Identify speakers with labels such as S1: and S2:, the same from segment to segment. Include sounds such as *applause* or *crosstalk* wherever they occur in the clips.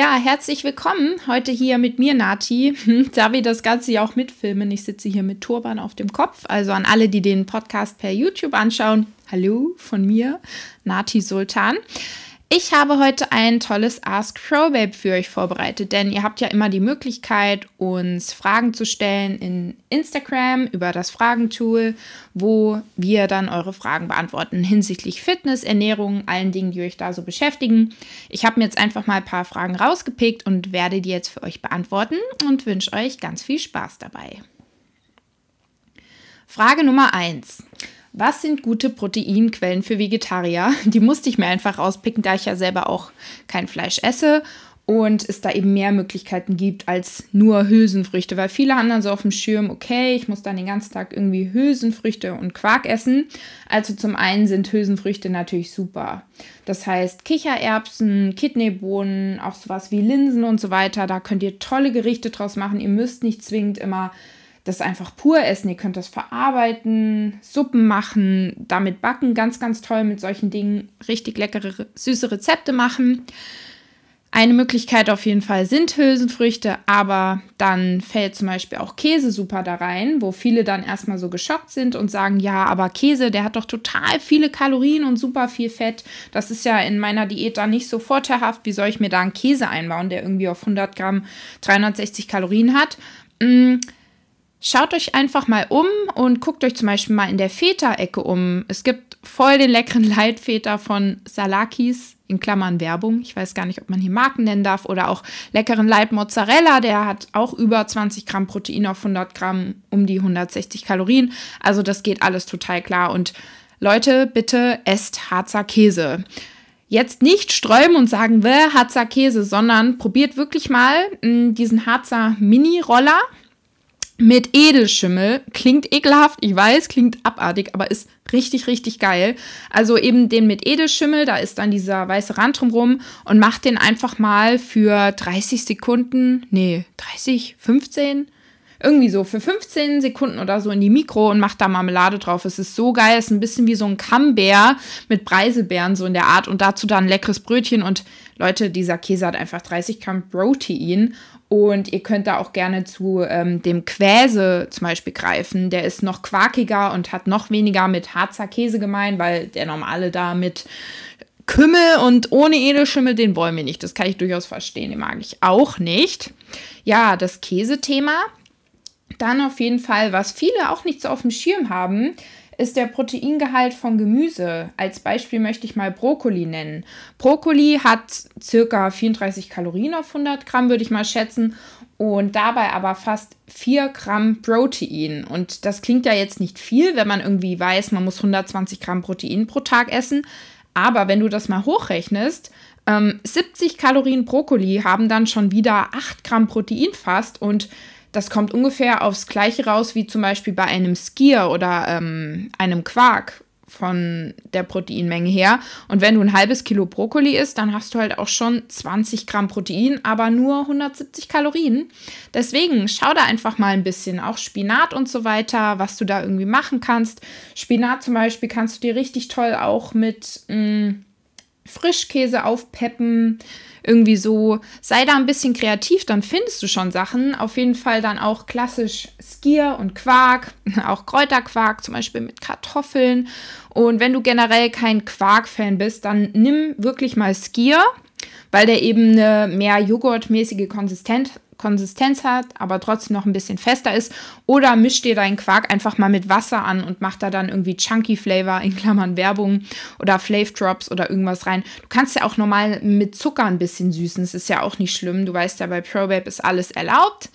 S1: Ja, herzlich willkommen heute hier mit mir, Nati. Hm, da wir das Ganze ja auch mitfilmen, ich sitze hier mit Turban auf dem Kopf. Also an alle, die den Podcast per YouTube anschauen, hallo von mir, Nati Sultan. Ich habe heute ein tolles Ask Crowbabe für euch vorbereitet, denn ihr habt ja immer die Möglichkeit, uns Fragen zu stellen in Instagram über das Fragentool, wo wir dann eure Fragen beantworten hinsichtlich Fitness, Ernährung, allen Dingen, die euch da so beschäftigen. Ich habe mir jetzt einfach mal ein paar Fragen rausgepickt und werde die jetzt für euch beantworten und wünsche euch ganz viel Spaß dabei. Frage Nummer 1. Was sind gute Proteinquellen für Vegetarier? *laughs* Die musste ich mir einfach rauspicken, da ich ja selber auch kein Fleisch esse und es da eben mehr Möglichkeiten gibt als nur Hülsenfrüchte, weil viele haben dann so auf dem Schirm, okay, ich muss dann den ganzen Tag irgendwie Hülsenfrüchte und Quark essen. Also zum einen sind Hülsenfrüchte natürlich super. Das heißt Kichererbsen, Kidneybohnen, auch sowas wie Linsen und so weiter, da könnt ihr tolle Gerichte draus machen. Ihr müsst nicht zwingend immer das einfach pur essen. Ihr könnt das verarbeiten, Suppen machen, damit backen. Ganz, ganz toll mit solchen Dingen richtig leckere, süße Rezepte machen. Eine Möglichkeit auf jeden Fall sind Hülsenfrüchte, aber dann fällt zum Beispiel auch Käse super da rein, wo viele dann erstmal so geschockt sind und sagen, ja, aber Käse, der hat doch total viele Kalorien und super viel Fett. Das ist ja in meiner Diät dann nicht so vorteilhaft. Wie soll ich mir da einen Käse einbauen, der irgendwie auf 100 Gramm 360 Kalorien hat? Mm, Schaut euch einfach mal um und guckt euch zum Beispiel mal in der Feta-Ecke um. Es gibt voll den leckeren *laughs* Leitfeta von Salakis, in Klammern Werbung. Ich weiß gar nicht, ob man hier Marken nennen darf. Oder auch leckeren Leitmozzarella, der hat auch über 20 Gramm Protein auf 100 Gramm, um die 160 Kalorien. Also das geht alles total klar. Und Leute, bitte esst Harzer Käse jetzt nicht sträuben und sagen, Harzer Käse, sondern probiert wirklich mal mm, diesen Harzer Mini-Roller mit Edelschimmel. Klingt ekelhaft, ich weiß, klingt abartig, aber ist richtig, richtig geil. Also eben den mit Edelschimmel, da ist dann dieser weiße Rand drumrum und macht den einfach mal für 30 Sekunden, nee, 30, 15, irgendwie so für 15 Sekunden oder so in die Mikro und macht da Marmelade drauf. Es ist so geil, es ist ein bisschen wie so ein Camembert mit Preiselbeeren so in der Art und dazu dann ein leckeres Brötchen und Leute, dieser Käse hat einfach 30 Gramm Protein und ihr könnt da auch gerne zu ähm, dem Quäse zum Beispiel greifen. Der ist noch quakiger und hat noch weniger mit Harzer Käse gemein, weil der normale da mit Kümmel und ohne Edelschimmel, den wollen wir nicht. Das kann ich durchaus verstehen, den mag ich auch nicht. Ja, das Käsethema. Dann auf jeden Fall, was viele auch nicht so auf dem Schirm haben, ist der Proteingehalt von Gemüse. Als Beispiel möchte ich mal Brokkoli nennen. Brokkoli hat circa 34 Kalorien auf 100 Gramm, würde ich mal schätzen, und dabei aber fast 4 Gramm Protein. Und das klingt ja jetzt nicht viel, wenn man irgendwie weiß, man muss 120 Gramm Protein pro Tag essen. Aber wenn du das mal hochrechnest, 70 ähm, Kalorien Brokkoli haben dann schon wieder 8 Gramm Protein fast und das kommt ungefähr aufs Gleiche raus wie zum Beispiel bei einem Skier oder ähm, einem Quark von der Proteinmenge her. Und wenn du ein halbes Kilo Brokkoli isst, dann hast du halt auch schon 20 Gramm Protein, aber nur 170 Kalorien. Deswegen schau da einfach mal ein bisschen, auch Spinat und so weiter, was du da irgendwie machen kannst. Spinat zum Beispiel kannst du dir richtig toll auch mit mh, mm, Frischkäse aufpeppen, irgendwie so. Sei da ein bisschen kreativ, dann findest du schon Sachen. Auf jeden Fall dann auch klassisch Skier und Quark, *laughs* auch Kräuterquark zum Beispiel mit Kartoffeln. Und wenn du generell kein Quark-Fan bist, dann nimm wirklich mal Skier, weil der eben eine mehr joghurtmäßige Konsistenz Konsistenz hat, aber trotzdem noch ein bisschen fester ist. Oder misch dir deinen Quark einfach mal mit Wasser an und mach da dann irgendwie Chunky Flavor in Klammern Werbung oder Flav Drops oder irgendwas rein. Du kannst ja auch normal mit Zucker ein bisschen süßen. Das ist ja auch nicht schlimm. Du weißt ja, bei ProBabe ist alles erlaubt.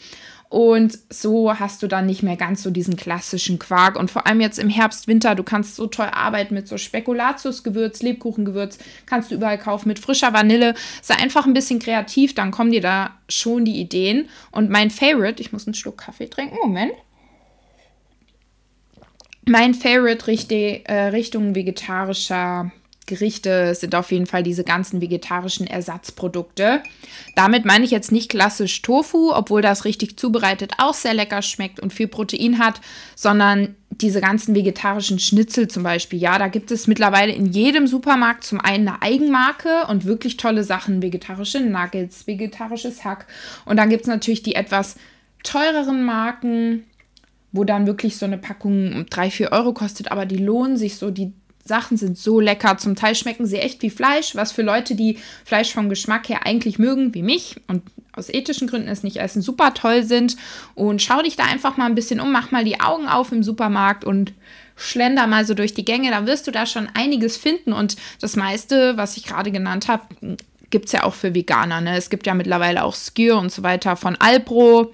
S1: Und so hast du dann nicht mehr ganz so diesen klassischen Quark. Und vor allem jetzt im Herbst, Winter, du kannst so toll arbeiten mit so Spekulatiusgewürz, Lebkuchengewürz, kannst du überall kaufen mit frischer Vanille. Sei einfach ein bisschen kreativ, dann kommen dir da schon die Ideen. Und mein Favorite, ich muss einen Schluck Kaffee trinken, Moment. Mein Favorite äh, Richtung vegetarischer Gerichte sind auf jeden Fall diese ganzen vegetarischen Ersatzprodukte. Damit meine ich jetzt nicht klassisch Tofu, obwohl das richtig zubereitet auch sehr lecker schmeckt und viel Protein hat, sondern diese ganzen vegetarischen Schnitzel zum Beispiel. Ja, da gibt es mittlerweile in jedem Supermarkt zum einen eine Eigenmarke und wirklich tolle Sachen, vegetarische Nuggets, vegetarisches Hack. Und dann gibt es natürlich die etwas teureren Marken, wo dann wirklich so eine Packung 3, 4 Euro kostet, aber die lohnen sich so, die Sachen sind so lecker. Zum Teil schmecken sie echt wie Fleisch, was für Leute, die Fleisch vom Geschmack her eigentlich mögen, wie mich und aus ethischen Gründen es nicht essen, super toll sind. Und schau dich da einfach mal ein bisschen um, mach mal die Augen auf im Supermarkt und schlender mal so durch die Gänge. Da wirst du da schon einiges finden. Und das meiste, was ich gerade genannt habe, gibt es ja auch für Veganer. Ne? Es gibt ja mittlerweile auch Skyr und so weiter von Alpro.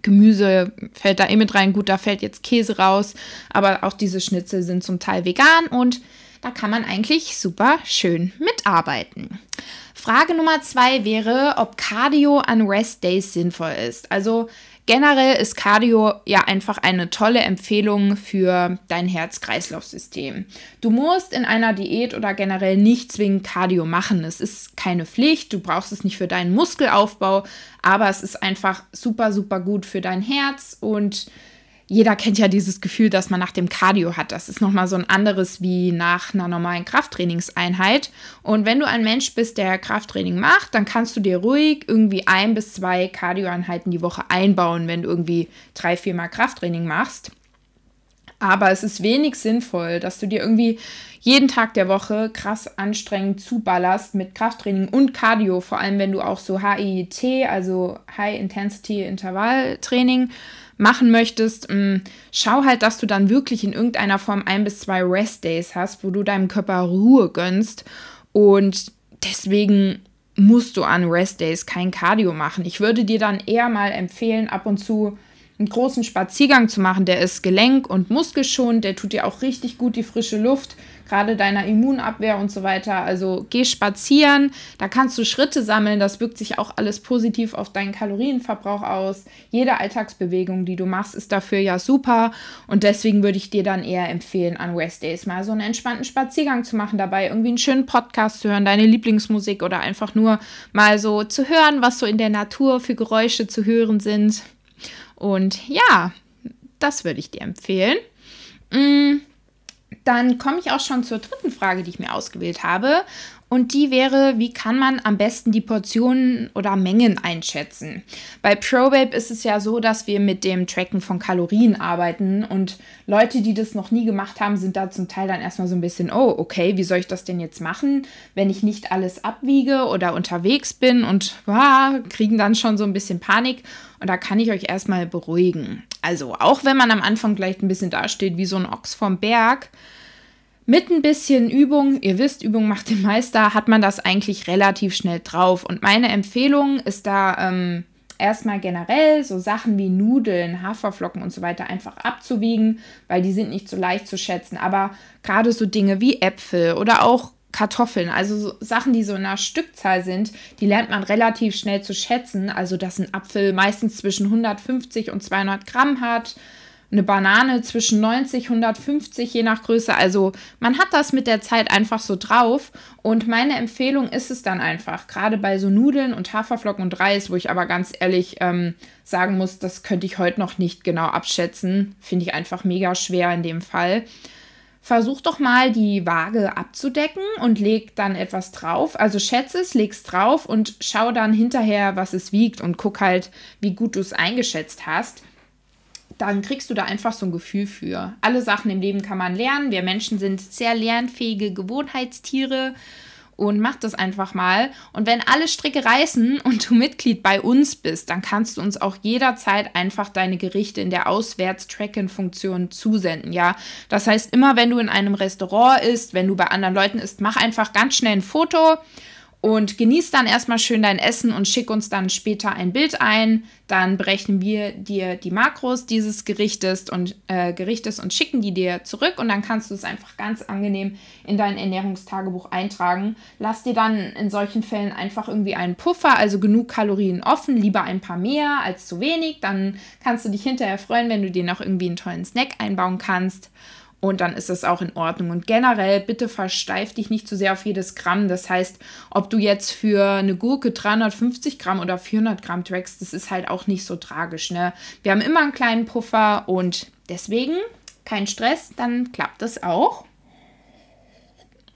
S1: Gemüse fällt da eh mit rein. Gut, da fällt jetzt Käse raus, aber auch diese Schnitzel sind zum Teil vegan und da kann man eigentlich super schön mitarbeiten. Frage Nummer zwei wäre, ob Cardio an Rest Days sinnvoll ist. Also Generell ist Cardio ja einfach eine tolle Empfehlung für dein Herz-Kreislauf-System. Du musst in einer Diät oder generell nicht zwingend Cardio machen. Es ist keine Pflicht, du brauchst es nicht für deinen Muskelaufbau, aber es ist einfach super, super gut für dein Herz und jeder kennt ja dieses Gefühl, dass man nach dem Cardio hat. Das ist nochmal so ein anderes wie nach einer normalen Krafttrainingseinheit. Und wenn du ein Mensch bist, der Krafttraining macht, dann kannst du dir ruhig irgendwie ein bis zwei Cardioeinheiten die Woche einbauen, wenn du irgendwie drei, viermal Krafttraining machst. Aber es ist wenig sinnvoll, dass du dir irgendwie jeden Tag der Woche krass anstrengend zuballerst mit Krafttraining und Cardio, vor allem wenn du auch so HIIT, also High Intensity Intervalltraining machen möchtest, mm, schau halt, dass du dann wirklich in irgendeiner Form ein bis zwei Rest Days hast, wo du deinem Körper Ruhe gönnst und deswegen musst du an Rest Days kein Cardio machen. Ich würde dir dann eher mal empfehlen, ab und zu einen großen Spaziergang zu machen. Der ist gelenk- und muskelschonend, der tut dir auch richtig gut die frische Luft, gerade deiner Immunabwehr und so weiter. Also geh spazieren, da kannst du Schritte sammeln, das wirkt sich auch alles positiv auf deinen Kalorienverbrauch aus. Jede Alltagsbewegung, die du machst, ist dafür ja super und deswegen würde ich dir dann eher empfehlen, an West Days mal so einen entspannten Spaziergang zu machen, dabei irgendwie einen schönen Podcast zu hören, deine Lieblingsmusik oder einfach nur mal so zu hören, was so in der Natur für Geräusche zu hören sind. Und ja, das würde ich dir empfehlen. Mm, dann komme ich auch schon zur dritten Frage, die ich mir ausgewählt habe und die wäre, wie kann man am besten die Portionen oder Mengen einschätzen? Bei ProBabe ist es ja so, dass wir mit dem Tracken von Kalorien arbeiten und Leute, die das noch nie gemacht haben, sind da zum Teil dann erstmal so ein bisschen, oh, okay, wie soll ich das denn jetzt machen, wenn ich nicht alles abwiege oder unterwegs bin und ah, kriegen dann schon so ein bisschen Panik. Und da kann ich euch erstmal beruhigen. Also, auch wenn man am Anfang gleich ein bisschen dasteht wie so ein Ochs vom Berg, mit ein bisschen Übung, ihr wisst, Übung macht den Meister, hat man das eigentlich relativ schnell drauf. Und meine Empfehlung ist da ähm, erstmal generell so Sachen wie Nudeln, Haferflocken und so weiter einfach abzuwiegen, weil die sind nicht so leicht zu schätzen. Aber gerade so Dinge wie Äpfel oder auch Kartoffeln, also so Sachen, die so in einer Stückzahl sind, die lernt man relativ schnell zu schätzen. Also, dass ein Apfel meistens zwischen 150 und 200 Gramm hat eine Banane zwischen 90, 150, je nach Größe. Also man hat das mit der Zeit einfach so drauf. Und meine Empfehlung ist es dann einfach, gerade bei so Nudeln und Haferflocken und Reis, wo ich aber ganz ehrlich ähm, sagen muss, das könnte ich heute noch nicht genau abschätzen. Finde ich einfach mega schwer in dem Fall. Versuch doch mal die Waage abzudecken und leg dann etwas drauf. Also schätze es, leg es drauf und schau dann hinterher, was es wiegt und guck halt, wie gut du es eingeschätzt hast dann kriegst du da einfach so ein Gefühl für. Alle Sachen im Leben kann man lernen. Wir Menschen sind sehr lernfähige Gewohnheitstiere und mach das einfach mal. Und wenn alle Stricke reißen und du Mitglied bei uns bist, dann kannst du uns auch jederzeit einfach deine Gerichte in der Auswärts-Tracken-Funktion zusenden, ja. Das heißt, immer wenn du in einem Restaurant isst, wenn du bei anderen Leuten isst, mach einfach ganz schnell ein Foto und genieß dann erstmal schön dein Essen und schick uns dann später ein Bild ein. Dann berechnen wir dir die Makros dieses Gerichtes und, äh, Gerichtes und schicken die dir zurück. Und dann kannst du es einfach ganz angenehm in dein Ernährungstagebuch eintragen. Lass dir dann in solchen Fällen einfach irgendwie einen Puffer, also genug Kalorien offen, lieber ein paar mehr als zu wenig. Dann kannst du dich hinterher freuen, wenn du dir noch irgendwie einen tollen Snack einbauen kannst und dann ist das auch in Ordnung. Und generell, bitte versteif dich nicht zu sehr auf jedes Gramm. Das heißt, ob du jetzt für eine Gurke 350 Gramm oder 400 Gramm trackst, das ist halt auch nicht so tragisch. Ne? Wir haben immer einen kleinen Puffer und deswegen kein Stress, dann klappt das auch.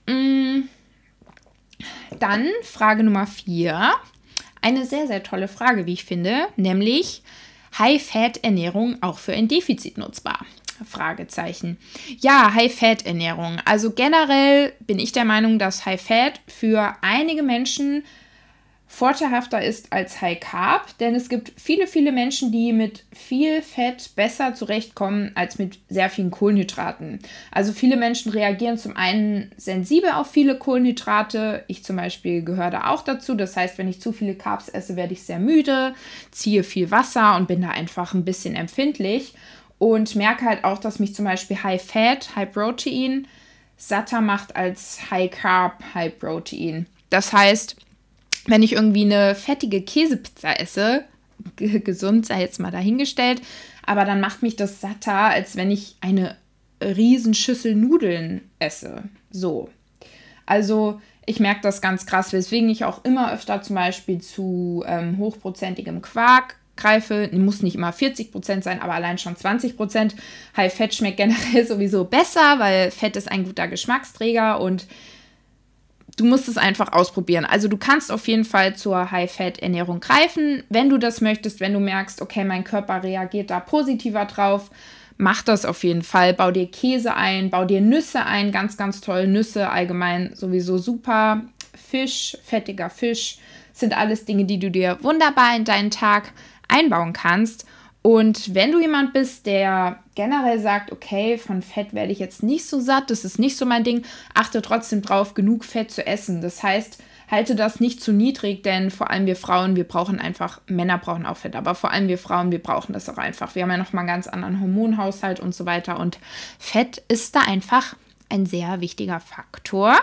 S1: Mm. Dann Frage Nummer 4. Eine sehr, sehr tolle Frage, wie ich finde, nämlich High-Fat-Ernährung auch für ein Defizit nutzbar? Fragezeichen. Ja, High-Fat-Ernährung. Also generell bin ich der Meinung, dass High-Fat für einige Menschen vorteilhafter ist als High Carb, denn es gibt viele, viele Menschen, die mit viel Fett besser zurechtkommen als mit sehr vielen Kohlenhydraten. Also viele Menschen reagieren zum einen sensibel auf viele Kohlenhydrate. Ich zum Beispiel gehöre da auch dazu. Das heißt, wenn ich zu viele Carbs esse, werde ich sehr müde, ziehe viel Wasser und bin da einfach ein bisschen empfindlich und merke halt auch, dass mich zum Beispiel High Fat, High Protein satter macht als High Carb, High Protein. Das heißt, wenn ich irgendwie eine fettige Käsepizza esse, gesund sei jetzt mal dahingestellt, aber dann macht mich das satter, als wenn ich eine Riesenschüssel Nudeln esse. So. Also ich merke das ganz krass, weswegen ich auch immer öfter zum Beispiel zu ähm, hochprozentigem Quark greife, muss nicht immer 40% sein, aber allein schon 20%. High Fat schmeckt generell *laughs* sowieso besser, weil Fett ist ein guter Geschmacksträger und du musst es einfach ausprobieren. Also du kannst auf jeden Fall zur High-Fat-Ernährung greifen, wenn du das möchtest, wenn du merkst, okay, mein Körper reagiert da positiver drauf. Mach das auf jeden Fall. Bau dir Käse ein, bau dir Nüsse ein, ganz, ganz toll. Nüsse allgemein sowieso super. Fisch, fettiger Fisch, sind alles Dinge, die du dir wunderbar in deinen Tag einbauen kannst. Und wenn du jemand bist, der generell sagt, okay, von Fett werde ich jetzt nicht so satt, das ist nicht so mein Ding, achte trotzdem drauf, genug Fett zu essen. Das heißt, halte das nicht zu niedrig, denn vor allem wir Frauen, wir brauchen einfach, Männer brauchen auch Fett, aber vor allem wir Frauen, wir brauchen das auch einfach. Wir haben ja nochmal einen ganz anderen Hormonhaushalt und so weiter. Und Fett ist da einfach ein sehr wichtiger Faktor.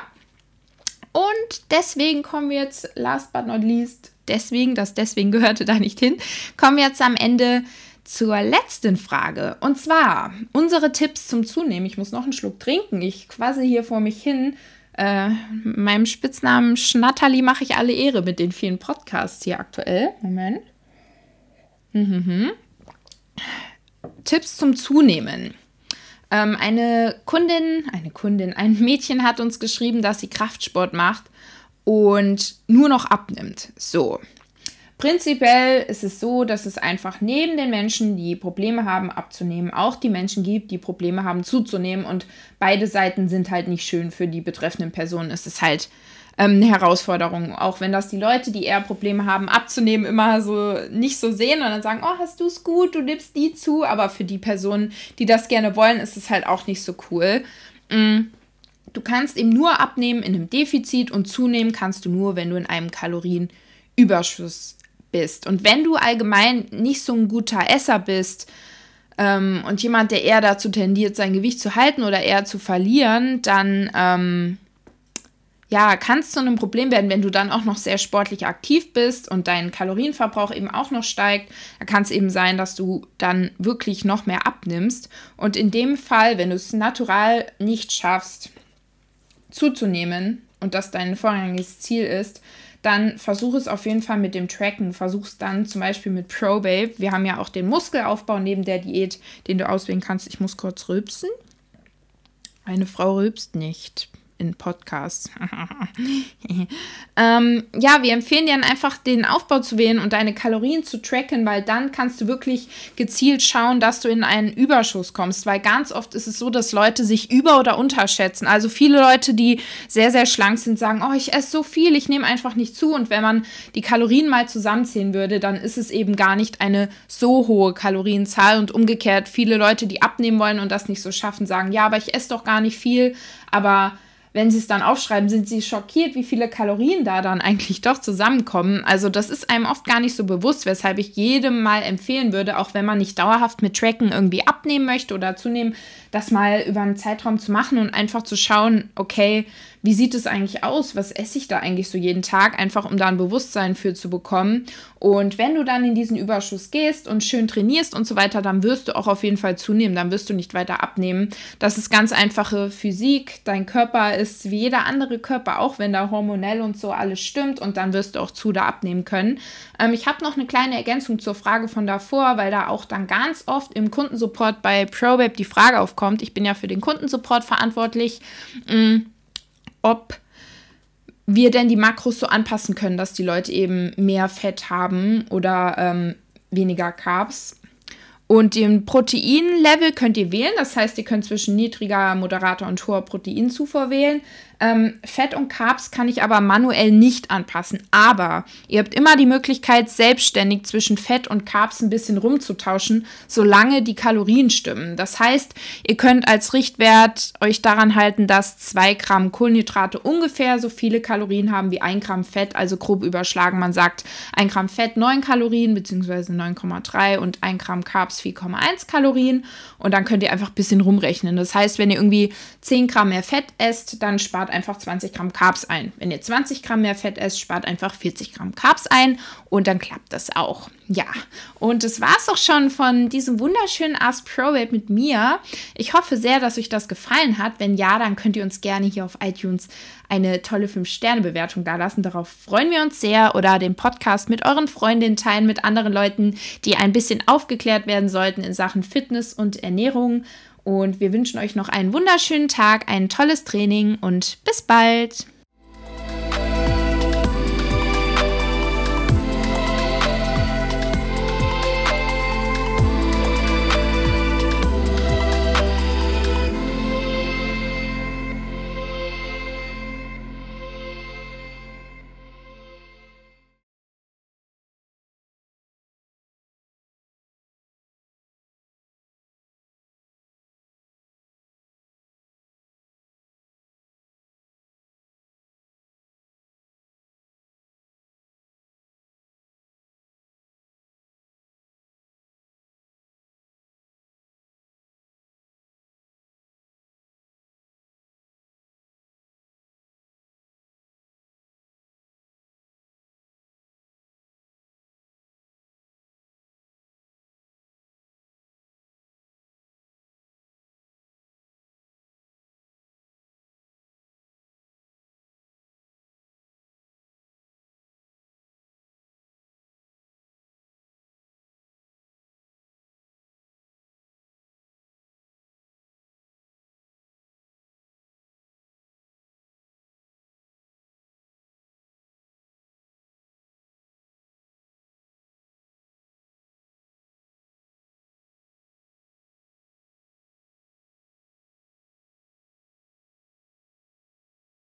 S1: Und deswegen kommen wir jetzt, last but not least, deswegen, das deswegen gehörte da nicht hin, kommen wir jetzt am Ende zur letzten Frage. Und zwar unsere Tipps zum Zunehmen. Ich muss noch einen Schluck trinken. Ich quasi hier vor mich hin. Äh, meinem Spitznamen Schnatterli mache ich alle Ehre mit den vielen Podcasts hier aktuell. Moment. Mhm. mhm, mhm. Tipps zum Zunehmen. Ähm, eine Kundin, eine Kundin, ein Mädchen hat uns geschrieben, dass sie Kraftsport macht und nur noch abnimmt. So. Prinzipiell ist es so, dass es einfach neben den Menschen, die Probleme haben abzunehmen, auch die Menschen gibt, die Probleme haben zuzunehmen. Und beide Seiten sind halt nicht schön für die betreffenden Personen. Es ist halt ähm, eine Herausforderung. Auch wenn das die Leute, die eher Probleme haben abzunehmen, immer so nicht so sehen und dann sagen, oh, hast du es gut, du nimmst die zu. Aber für die Personen, die das gerne wollen, ist es halt auch nicht so cool. Mhm du kannst eben nur abnehmen in einem Defizit und zunehmen kannst du nur, wenn du in einem Kalorienüberschuss bist. Und wenn du allgemein nicht so ein guter Esser bist, ähm, und jemand, der eher dazu tendiert, sein Gewicht zu halten oder eher zu verlieren, dann ähm, ja, kann es zu einem Problem werden, wenn du dann auch noch sehr sportlich aktiv bist und dein Kalorienverbrauch eben auch noch steigt. Da kann es eben sein, dass du dann wirklich noch mehr abnimmst. Und in dem Fall, wenn du es natural nicht schaffst, zuzunehmen und das dein vorrangiges Ziel ist, dann versuch es auf jeden Fall mit dem Tracken. Versuch es dann zum Beispiel mit ProBabe. Wir haben ja auch den Muskelaufbau neben der Diät, den du auswählen kannst. Ich muss kurz rülpsen. Eine Frau rülpst nicht in Podcasts. *laughs* ähm, ja, wir empfehlen dir dann einfach den Aufbau zu wählen und deine Kalorien zu tracken, weil dann kannst du wirklich gezielt schauen, dass du in einen Überschuss kommst, weil ganz oft ist es so, dass Leute sich über- oder unterschätzen. Also viele Leute, die sehr, sehr schlank sind, sagen, oh, ich esse so viel, ich nehme einfach nicht zu. Und wenn man die Kalorien mal zusammenzählen würde, dann ist es eben gar nicht eine so hohe Kalorienzahl und umgekehrt viele Leute, die abnehmen wollen und das nicht so schaffen, sagen, ja, aber ich esse doch gar nicht viel, aber wenn sie es dann aufschreiben, sind sie schockiert, wie viele Kalorien da dann eigentlich doch zusammenkommen. Also das ist einem oft gar nicht so bewusst, weshalb ich jedem mal empfehlen würde, auch wenn man nicht dauerhaft mit Tracken irgendwie abnehmen möchte oder zunehmen, das mal über einen Zeitraum zu machen und einfach zu schauen, okay, wie sieht es eigentlich aus? Was esse ich da eigentlich so jeden Tag? Einfach um da ein Bewusstsein für zu bekommen. Und wenn du dann in diesen Überschuss gehst und schön trainierst und so weiter, dann wirst du auch auf jeden Fall zunehmen. Dann wirst du nicht weiter abnehmen. Das ist ganz einfache Physik. Dein Körper ist wie jeder andere Körper, auch wenn da hormonell und so alles stimmt. Und dann wirst du auch zu da abnehmen können. Ähm, ich habe noch eine kleine Ergänzung zur Frage von davor, weil da auch dann ganz oft im Kundensupport bei ProBabe die Frage aufkommt. Ich bin ja für den Kundensupport verantwortlich. Mm ob wir denn die Makros so anpassen können, dass die Leute eben mehr Fett haben oder ähm, weniger Carbs. Und den Proteinlevel könnt ihr wählen, das heißt, ihr könnt zwischen niedriger, moderater und hoher Proteinzufuhr wählen. Ähm, Fett und Carbs kann ich aber manuell nicht anpassen. Aber ihr habt immer die Möglichkeit, selbstständig zwischen Fett und Carbs ein bisschen rumzutauschen, solange die Kalorien stimmen. Das heißt, ihr könnt als Richtwert euch daran halten, dass 2 Gramm Kohlenhydrate ungefähr so viele Kalorien haben wie 1 Gramm Fett. Also grob überschlagen, man sagt 1 Gramm Fett 9 Kalorien bzw. 9,3 und 1 Gramm Carbs 4,1 Kalorien. Und dann könnt ihr einfach ein bisschen rumrechnen. Das heißt, wenn ihr irgendwie 10 Gramm mehr Fett esst, dann spart einfach 20 Gramm Carbs ein. Wenn ihr 20 Gramm mehr Fett esst, spart einfach 40 Gramm Carbs ein und dann klappt das auch. Ja, und das war es auch schon von diesem wunderschönen Ask ProWape mit mir. Ich hoffe sehr, dass euch das gefallen hat. Wenn ja, dann könnt ihr uns gerne hier auf iTunes eine tolle 5-Sterne-Bewertung dalassen. Darauf freuen wir uns sehr. Oder den Podcast mit euren Freundinnen teilen, mit anderen Leuten, die ein bisschen aufgeklärt werden sollten in Sachen Fitness und Ernährung. Und wir wünschen euch noch einen wunderschönen Tag, ein tolles Training und bis bald.